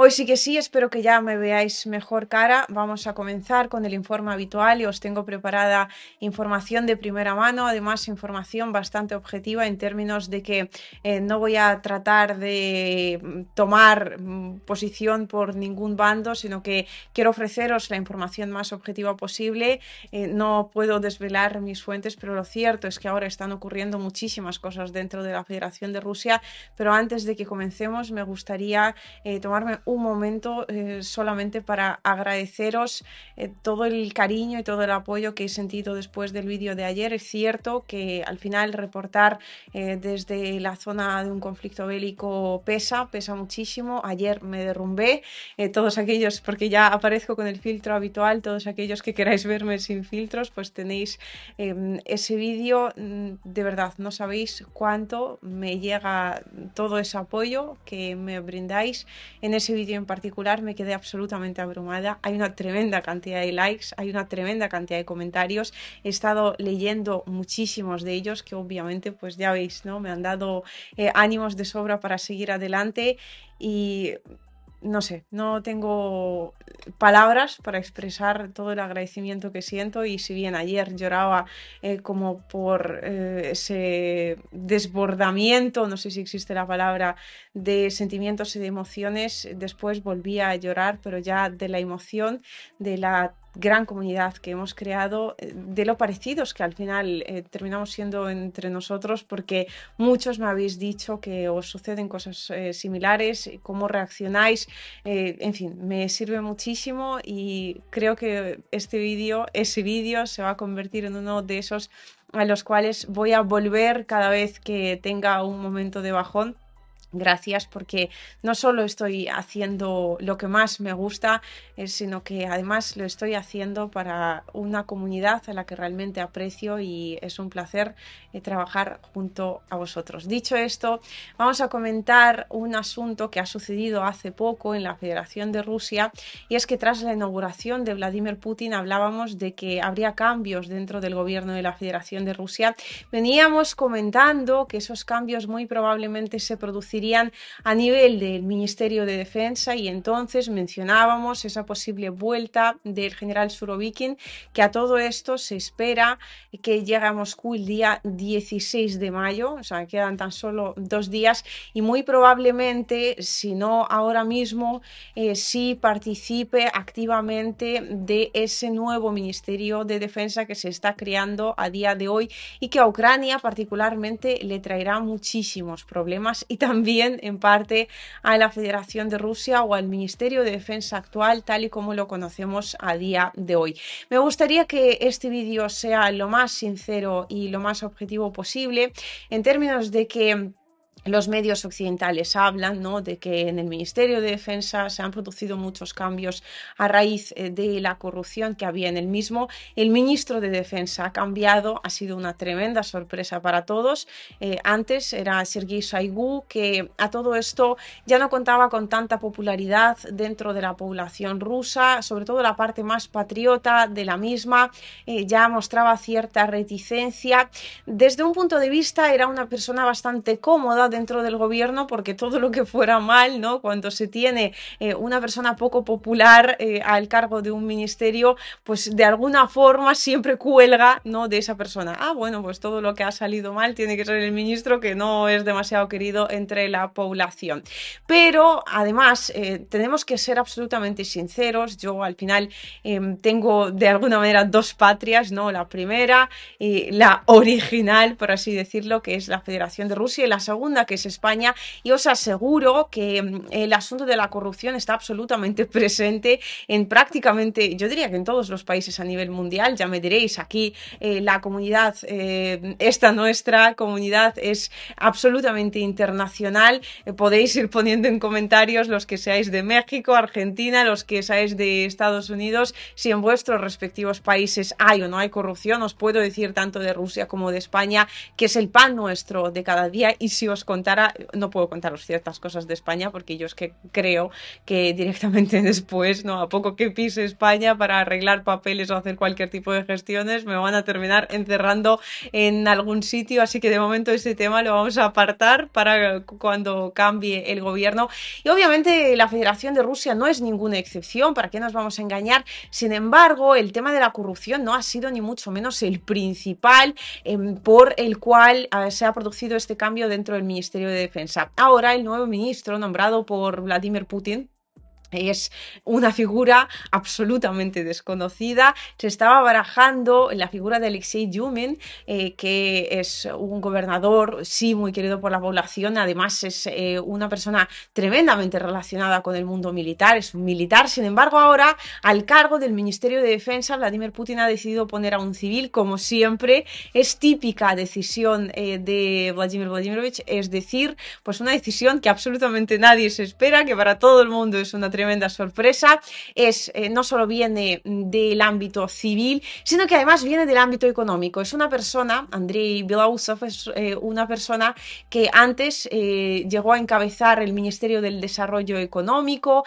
Hoy sí que sí, espero que ya me veáis mejor cara. Vamos a comenzar con el informe habitual y os tengo preparada información de primera mano, además información bastante objetiva en términos de que eh, no voy a tratar de mm, tomar mm, posición por ningún bando, sino que quiero ofreceros la información más objetiva posible. Eh, no puedo desvelar mis fuentes, pero lo cierto es que ahora están ocurriendo muchísimas cosas dentro de la Federación de Rusia, pero antes de que comencemos me gustaría eh, tomarme un momento eh, solamente para agradeceros eh, todo el cariño y todo el apoyo que he sentido después del vídeo de ayer. Es cierto que al final reportar eh, desde la zona de un conflicto bélico pesa, pesa muchísimo. Ayer me derrumbé. todos aquellos, porque ya aparezco con el filtro habitual, todos aquellos que queráis verme sin filtros, pues tenéis em, ese vídeo. Mm, de verdad, no sabéis cuánto me llega todo ese apoyo que me brindáis en ese vídeo en particular me quedé absolutamente abrumada. Hay una tremenda cantidad de likes, hay una tremenda cantidad de comentarios. He estado leyendo muchísimos de ellos que obviamente, pues ya veis, ¿no? Me han dado eh, ánimos de sobra para seguir adelante y no sé, no tengo palabras para expresar todo el agradecimiento que siento y si bien ayer lloraba eh, como por eh, ese desbordamiento, no sé si existe la palabra, de sentimientos y de emociones, después volví a llorar, pero ya de la emoción, de la gran comunidad que hemos creado eh, de lo parecidos que al final eh, terminamos siendo entre nosotros porque muchos me habéis dicho que os suceden cosas eh, similares, cómo reaccionáis, en fin, me sirve muchísimo y creo que este vídeo, ese vídeo se va a convertir en uno de esos a los cuales voy a volver cada vez que tenga un momento de bajón Gracias porque no solo estoy haciendo lo que más me gusta, eh, sino que además lo estoy haciendo para una comunidad a la que realmente aprecio y es un placer eh, trabajar junto a vosotros. Dicho esto, vamos a comentar un asunto que ha sucedido hace poco en la Federación de Rusia y es que tras la inauguración de Vladimir Putin hablábamos de que habría cambios dentro del gobierno de la Federación de Rusia. Veníamos comentando que esos cambios muy probablemente se producirían a nivel del Ministerio de Defensa y entonces mencionábamos esa posible vuelta del general Surovikin, que a todo esto se espera que llegue a Moscú el día 16 de mayo, o sea, quedan tan solo dos días y muy probablemente, si no ahora mismo, eh, sí participe activamente de ese nuevo Ministerio de Defensa que se está creando a día de hoy y que a Ucrania particularmente le traerá muchísimos problemas y también Bien, en parte a la Federación de Rusia o al Ministerio de Defensa actual tal y como lo conocemos a día de hoy. Me gustaría que este vídeo sea lo más sincero y lo más objetivo posible en términos de que los medios occidentales hablan ¿no? de que en el Ministerio de Defensa se han producido muchos cambios a raíz eh, de la corrupción que había en el mismo. El ministro de Defensa ha cambiado, ha sido una tremenda sorpresa para todos. Eh, antes era Sergei Saigú, que a todo esto ya no contaba con tanta popularidad dentro de la población rusa, sobre todo la parte más patriota de la misma, eh, ya mostraba cierta reticencia. Desde un punto de vista era una persona bastante cómoda, de dentro del gobierno porque todo lo que fuera mal, ¿no? Cuando se tiene eh, una persona poco popular eh, al cargo de un ministerio, pues de alguna forma siempre cuelga, ¿no? De esa persona. Ah, bueno, pues todo lo que ha salido mal tiene que ser el ministro que no es demasiado querido entre la población. Pero además eh, tenemos que ser absolutamente sinceros. Yo al final em, tengo de alguna manera dos patrias, ¿no? La primera, y la original, por así decirlo, que es la Federación de Rusia y la segunda que es España y os aseguro que mm, el asunto de la corrupción está absolutamente presente en prácticamente, yo diría que en todos los países a nivel mundial, ya me diréis, aquí eh, la comunidad, eh, esta nuestra comunidad es absolutamente internacional, eh, podéis ir poniendo en comentarios los que seáis de México, Argentina, los que seáis de Estados Unidos, si en vuestros respectivos países hay o no hay corrupción, os puedo decir tanto de Rusia como de España, que es el pan nuestro de cada día y si os contara, no puedo contaros ciertas cosas de España porque yo es que creo que directamente después, no a poco que pise España para arreglar papeles o hacer cualquier tipo de gestiones, me van a terminar encerrando en algún sitio, así que de momento ese tema lo vamos a apartar para cuando cambie el gobierno. Y obviamente la Federación de Rusia no es ninguna excepción, ¿para qué nos vamos a engañar? Sin embargo, el tema de la corrupción no ha sido ni mucho menos el principal eh, por el cual eh, se ha producido este cambio dentro del Ministerio Ministerio de Defensa. Ahora el nuevo ministro nombrado por Vladimir Putin es una figura absolutamente desconocida. Se estaba barajando la figura de Alexei Yumin, eh, que es un gobernador, sí, muy querido por la población. Además, es eh, una persona tremendamente relacionada con el mundo militar, es un militar. Sin embargo, ahora, al cargo del Ministerio de Defensa, Vladimir Putin ha decidido poner a un civil, como siempre. Es típica decisión eh, de Vladimir Vladimirovich, es decir, pues una decisión que absolutamente nadie se espera, que para todo el mundo es una tremenda sorpresa. Es, eh, no solo viene del ámbito civil, sino que además viene del ámbito económico. Es una persona, Andrei Belousov es eh, una persona que antes eh, llegó a encabezar el Ministerio del Desarrollo Económico,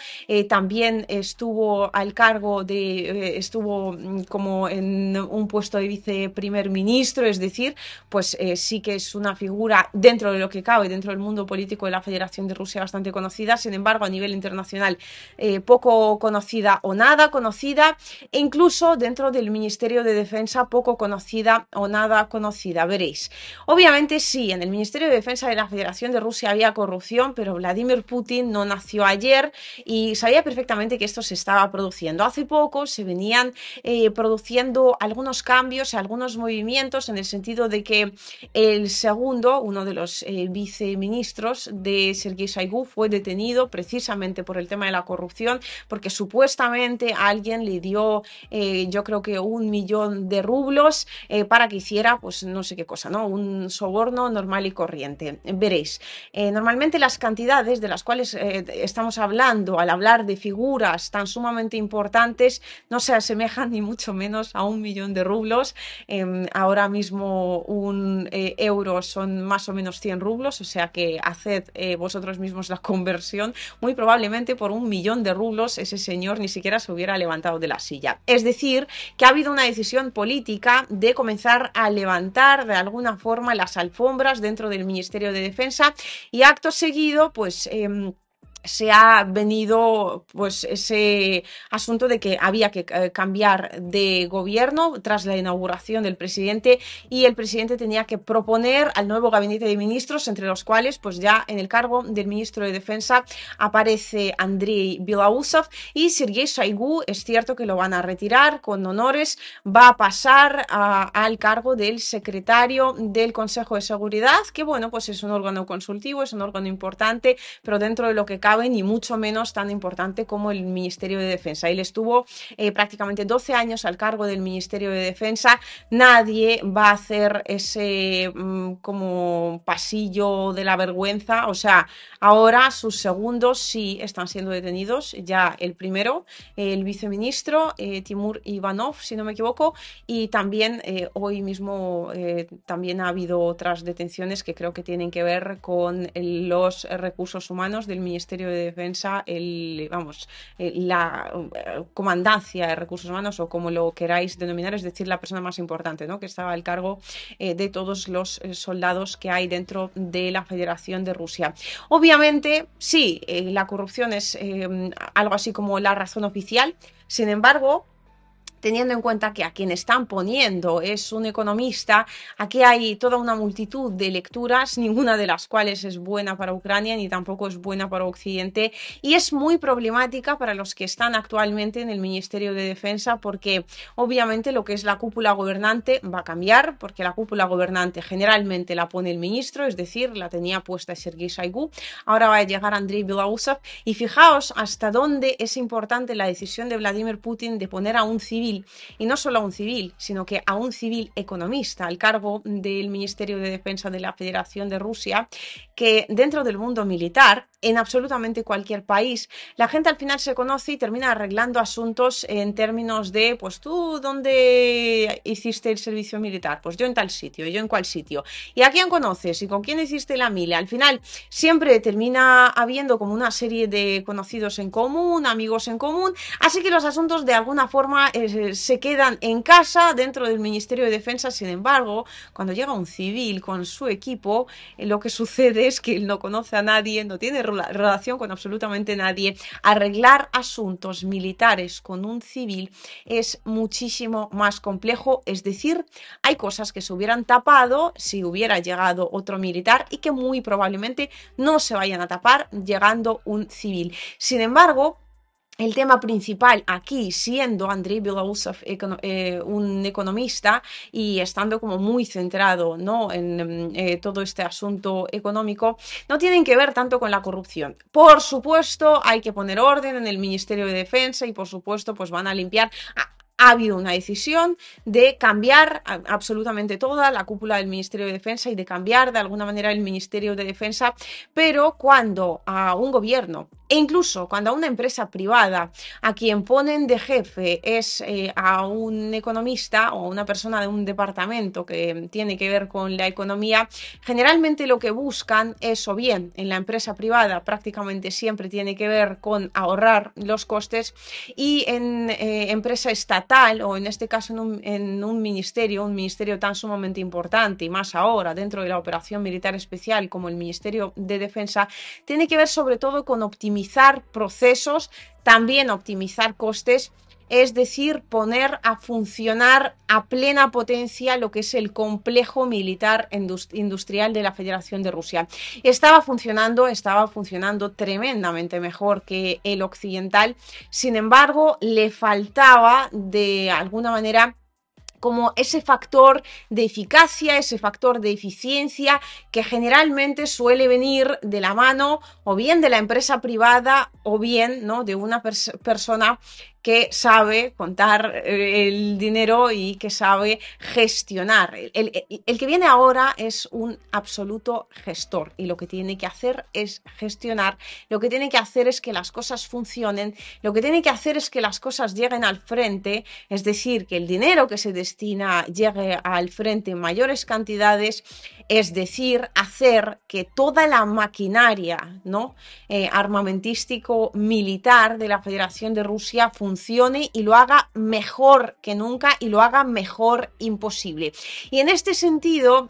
también estuvo al cargo de, estuvo mm, como en un puesto de viceprimer ministro, es decir, pues sí que es una figura dentro de lo que cabe, dentro del mundo político de la Federación de Rusia bastante conocida. Sin embargo, a nivel internacional eh, poco conocida o nada conocida, e incluso dentro del Ministerio de Defensa poco conocida o nada conocida, veréis. Obviamente sí, en el Ministerio de Defensa de la Federación de Rusia había corrupción, pero Vladimir Putin no nació ayer y sabía perfectamente que esto se estaba produciendo. Hace poco se venían eh, produciendo algunos cambios, algunos movimientos en el sentido de que el segundo, uno de los eh, viceministros de Sergei Saigú fue detenido precisamente por el tema de la corrupción corrupción, porque supuestamente alguien le dio, eh, yo creo que un millón de rublos eh, para que hiciera, pues no sé qué cosa, ¿no? Un soborno normal y corriente. Veréis, eh, normalmente las cantidades de las cuales estamos hablando al hablar de figuras tan sumamente importantes no se asemejan ni mucho menos a un millón de rublos. Em, ahora mismo un euro son más o menos 100 rublos, o sea que haced vosotros mismos la conversión, muy probablemente por un millón de rublos, ese señor ni siquiera se hubiera levantado de la silla. Es decir, que ha habido una decisión política de comenzar a levantar de alguna forma las alfombras dentro del Ministerio de Defensa y acto seguido, pues... Em, se ha venido pues ese asunto de que había que eh, cambiar de gobierno tras la inauguración del presidente y el presidente tenía que proponer al nuevo gabinete de ministros entre los cuales pues ya en el cargo del ministro de defensa aparece Andrei Bilausov y Sergei Shaigu es cierto que lo van a retirar con honores va a pasar al cargo del secretario del Consejo de Seguridad que bueno pues es un órgano consultivo es un órgano importante pero dentro de lo que ni mucho menos tan importante como el Ministerio de Defensa. Él estuvo eh, prácticamente 12 años al cargo del Ministerio de Defensa. Nadie va a hacer ese mm, como pasillo de la vergüenza. O sea, ahora sus segundos sí están siendo detenidos. Ya el primero, el viceministro eh, Timur Ivanov, si no me equivoco, y también eh, hoy mismo también ha habido otras detenciones que creo que tienen que ver con los recursos humanos del Ministerio de Defensa el, vamos, eh, la eh, comandancia de recursos humanos o como lo queráis denominar, es decir, la persona más importante, ¿no? Que estaba al cargo eh, de todos los soldados que hay dentro de la Federación de Rusia. Obviamente, sí, la corrupción es algo así como la razón oficial. Sin embargo, teniendo en cuenta que a quien están poniendo es un economista, aquí hay toda una multitud de lecturas, ninguna de las cuales es buena para Ucrania ni tampoco es buena para Occidente y es muy problemática para los que están actualmente en el Ministerio de Defensa porque obviamente lo que es la cúpula gobernante va a cambiar porque la cúpula gobernante generalmente la pone el ministro, es decir, la tenía puesta Sergei Shaigu, ahora va a llegar Andrei Vilausov y fijaos hasta dónde es importante la decisión de Vladimir Putin de poner a un civil y no solo a un civil, sino que a un civil economista al cargo del Ministerio de Defensa de la Federación de Rusia, que dentro del mundo militar, en absolutamente cualquier país, la gente al final se conoce y termina arreglando asuntos en términos de, pues tú, ¿dónde hiciste el servicio militar? Pues yo en tal sitio, yo en cual sitio. ¿Y a quién conoces? ¿Y con quién hiciste la mila? Al final siempre termina habiendo como una serie de conocidos en común, amigos en común, así que los asuntos de alguna forma... se eh, se quedan en casa dentro del Ministerio de Defensa. Sin embargo, cuando llega un civil con su equipo, eh, lo que sucede es que él no conoce a nadie, no tiene relación con absolutamente nadie. Arreglar asuntos militares con un civil es muchísimo más complejo. Es decir, hay cosas que se hubieran tapado si hubiera llegado otro militar y que muy probablemente no se vayan a tapar llegando un civil. Sin embargo, el tema principal aquí, siendo Andrei Belousov eh, un economista y estando como muy centrado en eh, todo este asunto económico, no tienen que ver tanto con la corrupción. Por supuesto, hay que poner orden en el Ministerio de Defensa y por supuesto, pues van a limpiar. ha habido una decisión de cambiar absolutamente toda la cúpula del Ministerio de Defensa y de cambiar de alguna manera el Ministerio de Defensa, pero cuando a un gobierno e incluso cuando a una empresa privada a quien ponen de jefe es eh, a un economista o a una persona de un departamento que tiene que ver con la economía, generalmente lo que buscan es o bien en la empresa privada prácticamente siempre tiene que ver con ahorrar los costes y en eh, empresa estatal o en este caso en un, ministerio, un ministerio tan sumamente importante y más ahora dentro de la operación militar especial como el Ministerio de Defensa, tiene que ver sobre todo con optimizar optimizar procesos, también optimizar costes, es decir, poner a funcionar a plena potencia lo que es el complejo militar industrial de la Federación de Rusia. Estaba funcionando, estaba funcionando tremendamente mejor que el occidental, sin embargo, le faltaba de alguna manera como ese factor de eficacia, ese factor de eficiencia que generalmente suele venir de la mano o bien de la empresa privada o bien ¿no? de una persona que sabe contar eh, el dinero y que sabe gestionar. El, que viene ahora es un absoluto gestor y lo que tiene que hacer es gestionar, lo que tiene que hacer es que las cosas funcionen, lo que tiene que hacer es que las cosas lleguen al frente, es decir, que el dinero que se destina llegue al frente en mayores cantidades, es decir, hacer que toda la maquinaria ¿no? Eh, armamentístico militar de la Federación de Rusia funcione funcione y lo haga mejor que nunca y lo haga mejor imposible. Y en este sentido,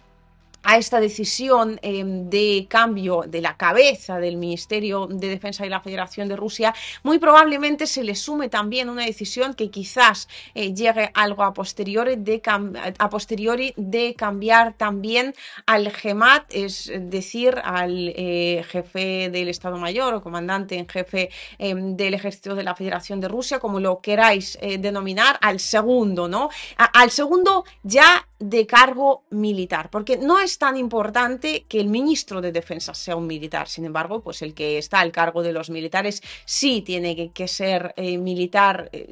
a esta decisión em, de cambio de la cabeza del Ministerio de Defensa de la Federación de Rusia, muy probablemente se le sume también una decisión que quizás eh, llegue algo a posteriori, de a posteriori de cambiar también al GEMAT, es decir, al eh, jefe del Estado Mayor o comandante en jefe em, del Ejército de la Federación de Rusia, como lo queráis eh, denominar, al segundo, ¿no? al segundo ya de cargo militar, porque no es tan importante que el ministro de Defensa sea un militar. Sin embargo, pues el que está al cargo de los militares sí tiene que, ser eh, militar, eh,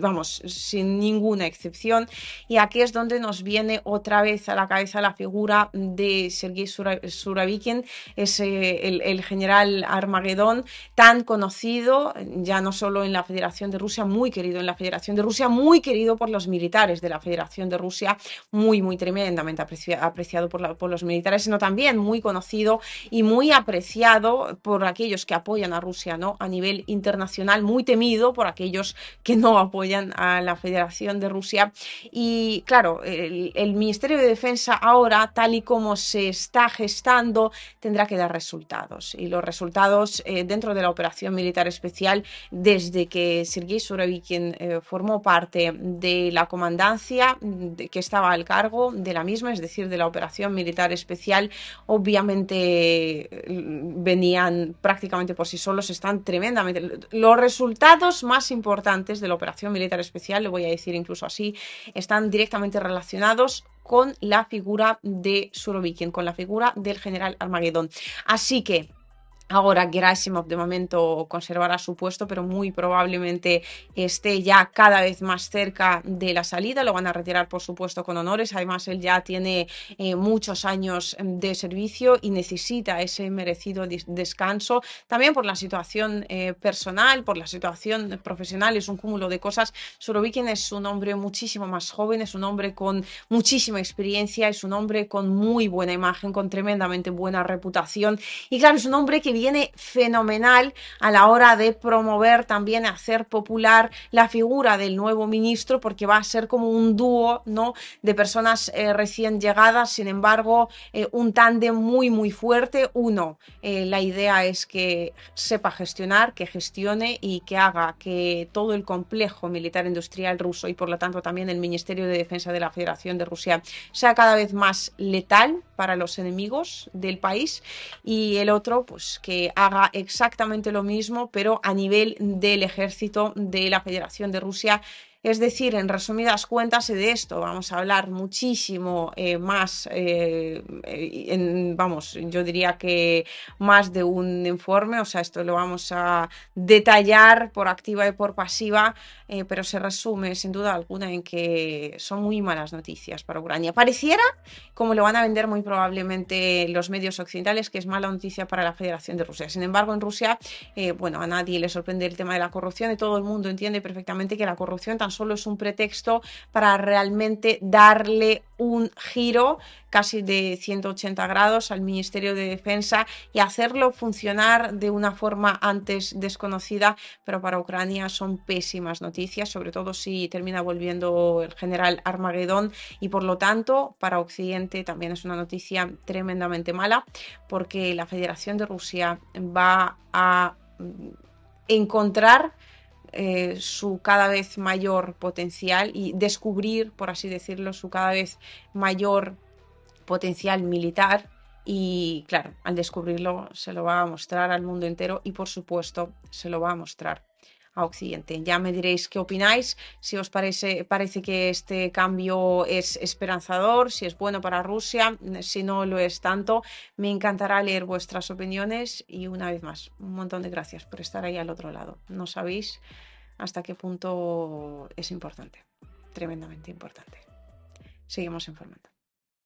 vamos, sin ninguna excepción. Y aquí es donde nos viene otra vez a la cabeza la figura de Sergei Suravikin, es el, el general Armagedón, tan conocido ya no solo en la Federación de Rusia, muy querido en la Federación de Rusia, muy querido por los militares de la Federación de Rusia, muy, muy tremendamente apreciado por, los militares, sino también muy conocido y muy apreciado por aquellos que apoyan a Rusia ¿no? a nivel internacional, muy temido por aquellos que no apoyan a la Federación de Rusia. Y claro, el, Ministerio de Defensa ahora, tal y como se está gestando, tendrá que dar resultados. Y los resultados eh, dentro de la operación militar especial, desde que Sergei quien eh, formó parte de la comandancia que estaba al cargo de la misma, es decir, de la operación militar especial, obviamente mm, venían prácticamente por sí solos, están tremendamente. Los resultados más importantes de la operación militar especial, le voy a decir incluso así, están directamente relacionados con la figura de Surovikin, con la figura del general Armagedón. Así que Ahora Gerasimov de momento conservará su puesto, pero muy probablemente esté ya cada vez más cerca de la salida. Lo van a retirar, por supuesto, con honores. Además, él ya tiene eh, muchos años em, de servicio y necesita ese merecido descanso. También por la situación eh, personal, por la situación profesional, es un cúmulo de cosas. Surovikin es un hombre muchísimo más joven, es un hombre con muchísima experiencia, es un hombre con muy buena imagen, con tremendamente buena reputación. Y claro, es un hombre que fenomenal a la hora de promover, también hacer popular la figura del nuevo ministro, porque va a ser como un dúo ¿no? de personas eh, recién llegadas, sin embargo, eh, un tándem muy, muy fuerte. Uno, eh, la idea es que sepa gestionar, que gestione y que haga que todo el complejo militar industrial ruso y, por lo tanto, también el Ministerio de Defensa de la Federación de Rusia sea cada vez más letal para los enemigos del país y el otro, pues que haga exactamente lo mismo, pero a nivel del ejército de la Federación de Rusia. Es decir, en resumidas cuentas, de esto vamos a hablar muchísimo eh, más, eh, eh, vamos, yo diría que más de un informe, o sea, esto lo vamos a detallar por activa y por pasiva eh, pero se resume sin duda alguna en que son muy malas noticias para Ucrania. Pareciera, como lo van a vender muy probablemente los medios occidentales, que es mala noticia para la Federación de Rusia. Sin embargo, en Rusia, eh, bueno, a nadie le sorprende el tema de la corrupción y todo el mundo entiende perfectamente que la corrupción tan solo es un pretexto para realmente darle un giro casi de 180 grados al Ministerio de Defensa y hacerlo funcionar de una forma antes desconocida, pero para Ucrania son pésimas noticias sobre todo si termina volviendo el general Armagedón y por lo tanto para Occidente también es una noticia tremendamente mala porque la Federación de Rusia va a mm, encontrar eh, su cada vez mayor potencial y descubrir, por así decirlo, su cada vez mayor potencial militar y claro, al descubrirlo se lo va a mostrar al mundo entero y por supuesto se lo va a mostrar Occidente. Ya me diréis qué opináis, si os parece, parece que este cambio es esperanzador, si es bueno para Rusia, mm, si no lo es tanto. Me encantará leer vuestras opiniones y una vez más, un montón de gracias por estar ahí al otro lado. No sabéis hasta qué punto es importante, tremendamente importante. Seguimos informando.